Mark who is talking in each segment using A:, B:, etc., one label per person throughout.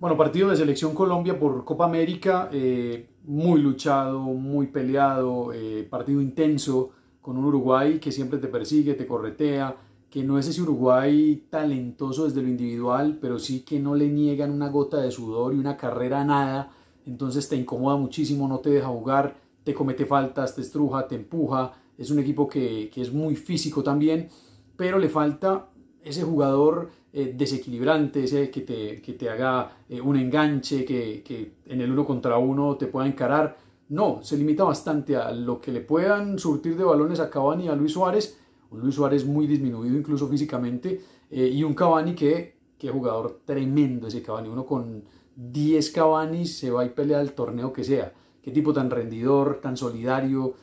A: Bueno, partido de selección Colombia por Copa América, eh, muy luchado, muy peleado, eh, partido intenso con un Uruguay que siempre te persigue, te corretea, que no es ese Uruguay talentoso desde lo individual, pero sí que no le niegan una gota de sudor y una carrera a nada, entonces te incomoda muchísimo, no te deja jugar, te comete faltas, te estruja, te empuja, es un equipo que, que es muy físico también, pero le falta ese jugador eh, desequilibrante, ese que te, que te haga eh, un enganche, que, en el uno contra uno te pueda encarar. No, se limita bastante a lo que le puedan surtir de balones a Cavani y a Luis Suárez. Un Luis Suárez muy disminuido incluso físicamente eh, y un Cavani que, que jugador tremendo ese Cavani. Uno con 10 Cavani se va y pelea el torneo que sea. Qué tipo tan rendidor, tan solidario,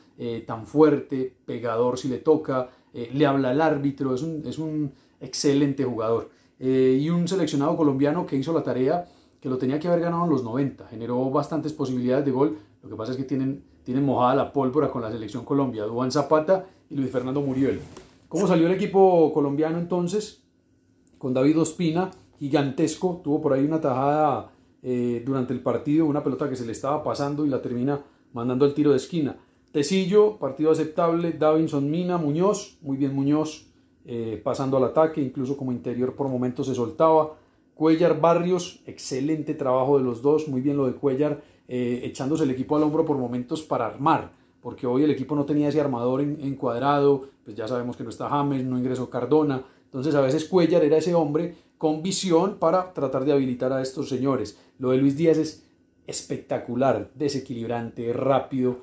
A: tan fuerte, pegador si le toca, le habla al árbitro, es un excelente jugador. Eh, y un seleccionado colombiano que hizo la tarea que lo tenía que haber ganado en los 90. Generó bastantes posibilidades de gol. Lo que pasa es que tienen, tienen mojada la pólvora con la selección Colombia. Duan Zapata y Luis Fernando Muriel. ¿Cómo salió el equipo colombiano entonces? Con David Ospina, gigantesco. Tuvo por ahí una tajada eh, durante el partido, una pelota que se le estaba pasando y la termina mandando el tiro de esquina. Tecillo, partido aceptable. Davinson Mina, Muñoz, muy bien Muñoz, eh, pasando al ataque, incluso como interior por momentos se soltaba. Cuellar Barrios, excelente trabajo de los dos, muy bien lo de Cuellar, eh, echándose el equipo al hombro por momentos para armar, porque hoy el equipo no tenía ese armador en, cuadrado, pues ya sabemos que no está James, no ingresó Cardona, entonces a veces Cuellar era ese hombre con visión para tratar de habilitar a estos señores. Lo de Luis Díaz es espectacular, desequilibrante, rápido,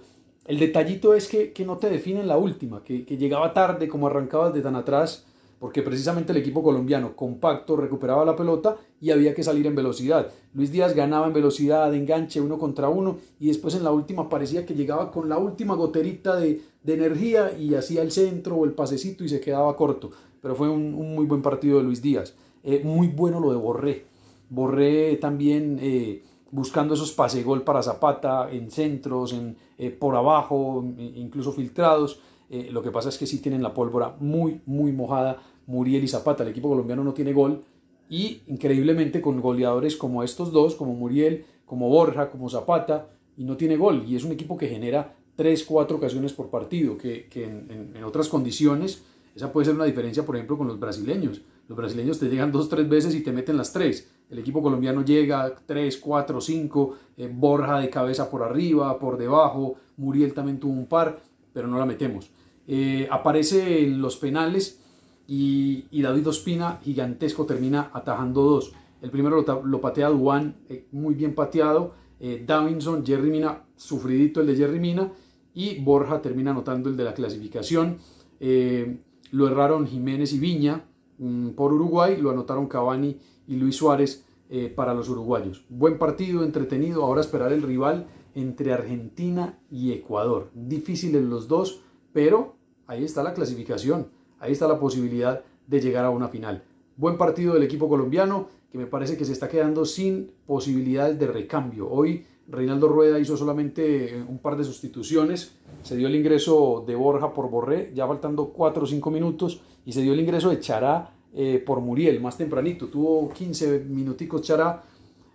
A: el detallito es que, no te definen la última, que, llegaba tarde, como arrancabas de tan atrás, porque precisamente el equipo colombiano compacto recuperaba la pelota y había que salir en velocidad. Luis Díaz ganaba en velocidad, de enganche uno contra uno y después en la última parecía que llegaba con la última goterita de, energía y hacía el centro o el pasecito y se quedaba corto. Pero fue un, muy buen partido de Luis Díaz. Eh, muy bueno lo de Borré. Borré también eh, buscando esos pase gol para Zapata, en centros, en, eh, por abajo, incluso filtrados. Eh, lo que pasa es que sí tienen la pólvora muy, muy mojada. Muriel y Zapata, el equipo colombiano no tiene gol. Y increíblemente con goleadores como estos dos, como Muriel, como Borja, como Zapata, y no tiene gol. Y es un equipo que genera 3, 4 ocasiones por partido, que, en otras condiciones, esa puede ser una diferencia, por ejemplo, con los brasileños los brasileños te llegan dos, tres veces y te meten las tres. El equipo colombiano llega tres, cuatro, cinco, eh, Borja de cabeza por arriba, por debajo, Muriel también tuvo un par, pero no la metemos. Eh, aparece en los penales y, David Ospina, gigantesco, termina atajando dos. El primero lo, patea Duan, eh, muy bien pateado. Davinson, Jerry Mina, sufridito el de Jerry Mina. Y Borja termina anotando el de la clasificación. lo erraron Jiménez y Viña Mm, por Uruguay, lo anotaron Cavani y Luis Suárez eh, para los uruguayos. Buen partido, entretenido, ahora esperar el rival entre Argentina y Ecuador. Difíciles los dos, pero ahí está la clasificación, ahí está la posibilidad de llegar a una final buen partido del equipo colombiano que me parece que se está quedando sin posibilidades de recambio. Hoy Reinaldo Rueda hizo solamente eh, un par de sustituciones, se dio el ingreso de Borja por Borré, ya faltando 4 o 5 minutos, y se dio el ingreso de Chará eh, por Muriel, más tempranito, tuvo 15 minuticos Chará,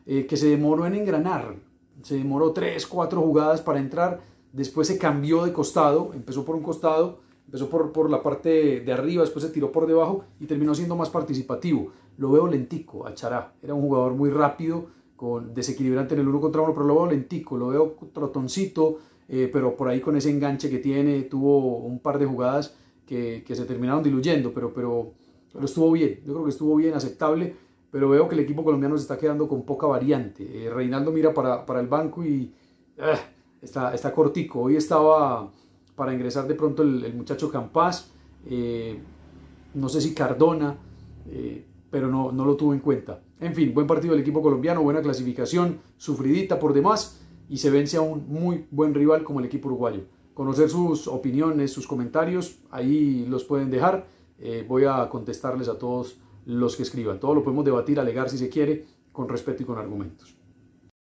A: eh, que se demoró en engranar, se demoró 3, 4 jugadas para entrar, después se cambió de costado, empezó por un costado, Empezó por, la parte de arriba, después se tiró por debajo y terminó siendo más participativo. Lo veo lentico a Era un jugador muy rápido, con desequilibrante en el uno contra uno, pero lo veo lentico, lo veo trotoncito, eh, pero por ahí con ese enganche que tiene, tuvo un par de jugadas que, se terminaron diluyendo, pero, pero, pero, estuvo bien. Yo creo que estuvo bien, aceptable, pero veo que el equipo colombiano se está quedando con poca variante. Eh, Reinaldo mira para, el banco y eh, está, está cortico. Hoy estaba para ingresar de pronto el, muchacho Campas, eh, no sé si Cardona, eh, pero no, lo tuvo en cuenta. En fin, buen partido del equipo colombiano, buena clasificación, sufridita por demás, y se vence a un muy buen rival como el equipo uruguayo. Conocer sus opiniones, sus comentarios, ahí los pueden dejar. Eh, voy a contestarles a todos los que escriban. Todo lo podemos debatir, alegar si se quiere, con respeto y con argumentos.